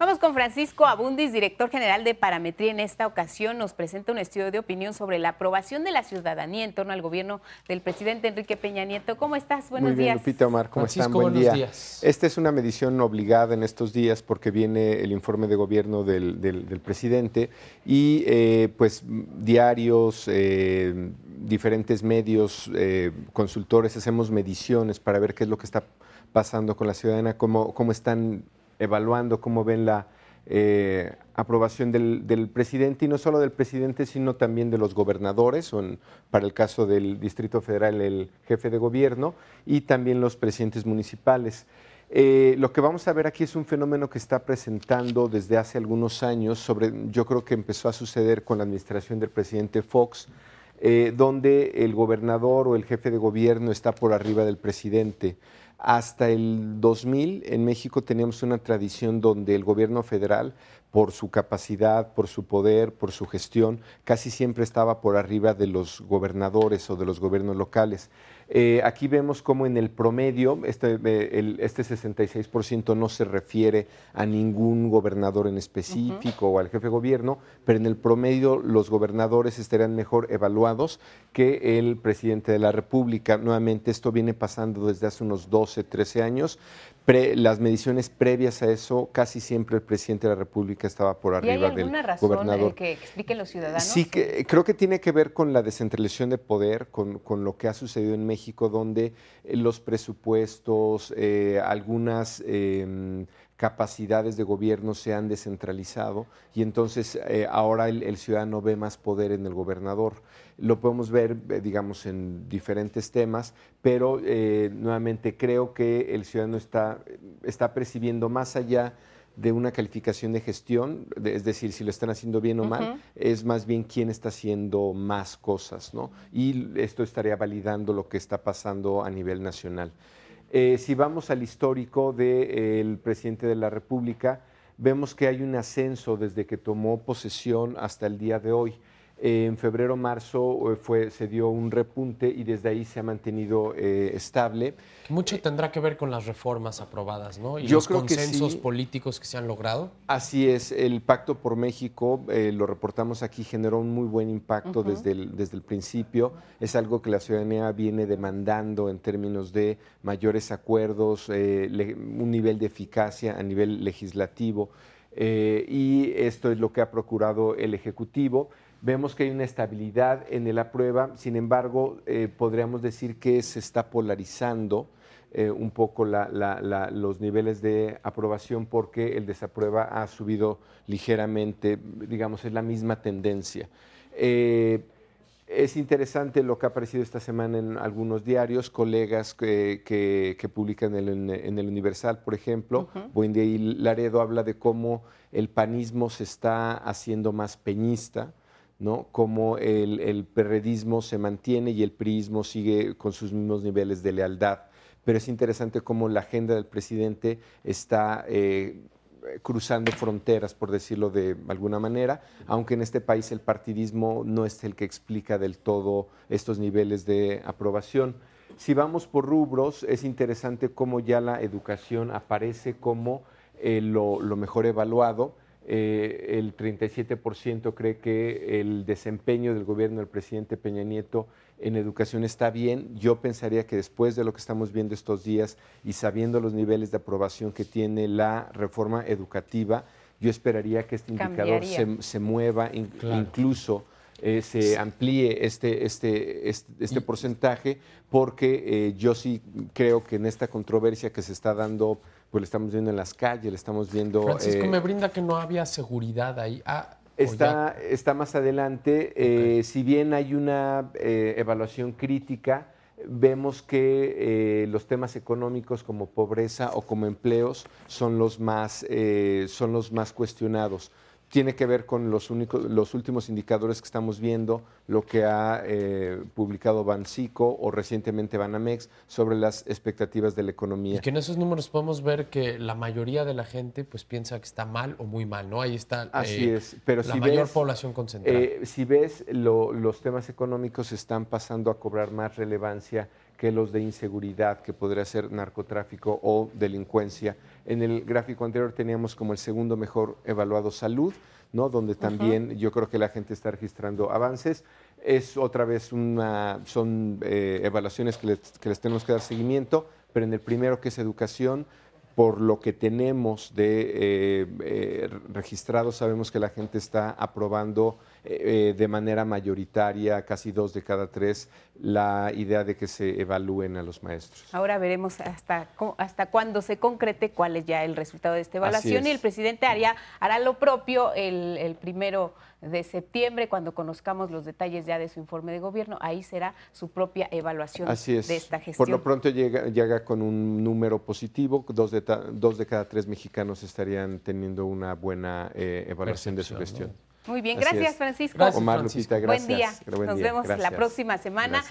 Vamos con Francisco Abundis, director general de Parametría. En esta ocasión nos presenta un estudio de opinión sobre la aprobación de la ciudadanía en torno al gobierno del presidente Enrique Peña Nieto. ¿Cómo estás? Buenos Muy bien, días. Lupita Omar, ¿cómo están? Días. Esta es una medición obligada en estos días porque viene el informe de gobierno del, presidente y eh, pues diarios, eh, diferentes medios, eh, consultores, hacemos mediciones para ver qué es lo que está pasando con la ciudadana, cómo, cómo están evaluando cómo ven la eh, aprobación del, presidente y no solo del presidente, sino también de los gobernadores, o para el caso del Distrito Federal el jefe de gobierno y también los presidentes municipales. Eh, lo que vamos a ver aquí es un fenómeno que está presentando desde hace algunos años, sobre, yo creo que empezó a suceder con la administración del presidente Fox, eh, donde el gobernador o el jefe de gobierno está por arriba del presidente. Hasta el 2000 en México teníamos una tradición donde el gobierno federal, por su capacidad, por su poder, por su gestión, casi siempre estaba por arriba de los gobernadores o de los gobiernos locales. Eh, aquí vemos cómo en el promedio, este, eh, este 66% no se refiere a ningún gobernador en específico o al jefe de gobierno, pero en el promedio los gobernadores estarían mejor evaluados que el presidente de la República. Nuevamente, esto viene pasando desde hace unos dos 13 años. las mediciones previas a eso, casi siempre el presidente de la República estaba por arriba ¿Y hay alguna razón gobernador. Eh, que expliquen los ciudadanos? Sí, que, creo que tiene que ver con la descentralización de poder, con, lo que ha sucedido en México, donde los presupuestos, eh, algunas em, capacidades de gobierno se han descentralizado y entonces eh, ahora el, ciudadano ve más poder en el gobernador. Lo podemos ver, eh, digamos, en diferentes temas, pero eh, nuevamente creo que el ciudadano está, está percibiendo más allá de una calificación de gestión, es decir, si lo están haciendo bien o mal, es más bien quién está haciendo más cosas, ¿no? Y esto estaría validando lo que está pasando a nivel nacional. Eh, si vamos al histórico del eh, presidente de la República, vemos que hay un ascenso desde que tomó posesión hasta el día de hoy. Eh, en febrero, marzo eh, fue, se dio un repunte y desde ahí se ha mantenido eh, estable. Mucho tendrá que ver con las reformas aprobadas, ¿no? Y los consensos políticos que se han logrado. Así es, el Pacto por México, lo reportamos aquí, generó un muy buen impacto desde, el, desde el principio. Es algo que la ciudadanía viene demandando en términos de mayores acuerdos, un nivel de eficacia a nivel legislativo. y esto es lo que ha procurado el Ejecutivo. Vemos que hay una estabilidad en la prueba, sin embargo, eh, podríamos decir que se está polarizando eh, un poco los niveles de aprobación porque el desaprueba ha subido ligeramente, digamos, es la misma tendencia. Eh, es interesante lo que ha aparecido esta semana en algunos diarios, colegas que, publican en el, Universal, por ejemplo. buen y Laredo habla de cómo el panismo se está haciendo más peñista ¿no? Cómo el, perredismo se mantiene y el priismo sigue con sus mismos niveles de lealtad. Pero es interesante cómo la agenda del presidente está eh, cruzando fronteras, por decirlo de alguna manera, aunque en este país el partidismo no es el que explica del todo estos niveles de aprobación. Si vamos por rubros, es interesante cómo ya la educación aparece como eh, lo, mejor evaluado eh, el 37% cree que el desempeño del gobierno del presidente Peña Nieto en educación está bien. Yo pensaría que después de lo que estamos viendo estos días y sabiendo los niveles de aprobación que tiene la reforma educativa, yo esperaría que este indicador se, mueva incluso. Eh, se amplíe este, este, este, este porcentaje, porque eh, yo sí creo que en esta controversia que se está dando pues lo estamos viendo en las calles, le estamos viendo... Francisco, eh, me brinda que no había seguridad ahí. Ah, está, más adelante. Eh, si bien hay una eh, evaluación crítica, vemos que los temas económicos como pobreza o como empleos son los más, son los más cuestionados tiene que ver con los, únicos, los últimos indicadores que estamos viendo, lo que ha eh, publicado Bancico o recientemente Banamex sobre las expectativas de la economía. Y que en esos números podemos ver que la mayoría de la gente pues piensa que está mal o muy mal, ¿no? Ahí está Así eh, es. Pero la mayor población concentrada. Eh, si ves, los temas económicos están pasando a cobrar más relevancia que los de inseguridad, que podría ser narcotráfico o delincuencia. En el gráfico anterior teníamos como el segundo mejor evaluado salud, ¿no? Donde también yo creo que la gente está registrando avances. Es otra vez una, son eh, evaluaciones que les, tenemos que dar seguimiento, pero en el primero que es educación, por lo que tenemos de eh, eh, registrado, sabemos que la gente está aprobando eh, eh, de manera mayoritaria, casi dos de cada tres, la idea de que se evalúen a los maestros. Ahora veremos hasta, hasta cuándo se concrete cuál es ya el resultado de esta evaluación y el presidente hará lo propio el, primero de septiembre, cuando conozcamos los detalles ya de su informe de gobierno, ahí será su propia evaluación de esta gestión. Por lo pronto llega, con un número positivo, dos de, dos de cada tres mexicanos estarían teniendo una buena eh, evaluación de su gestión. Muy bien, gracias Francisco. Gracias, gracias. Buen día. Nos vemos la próxima semana.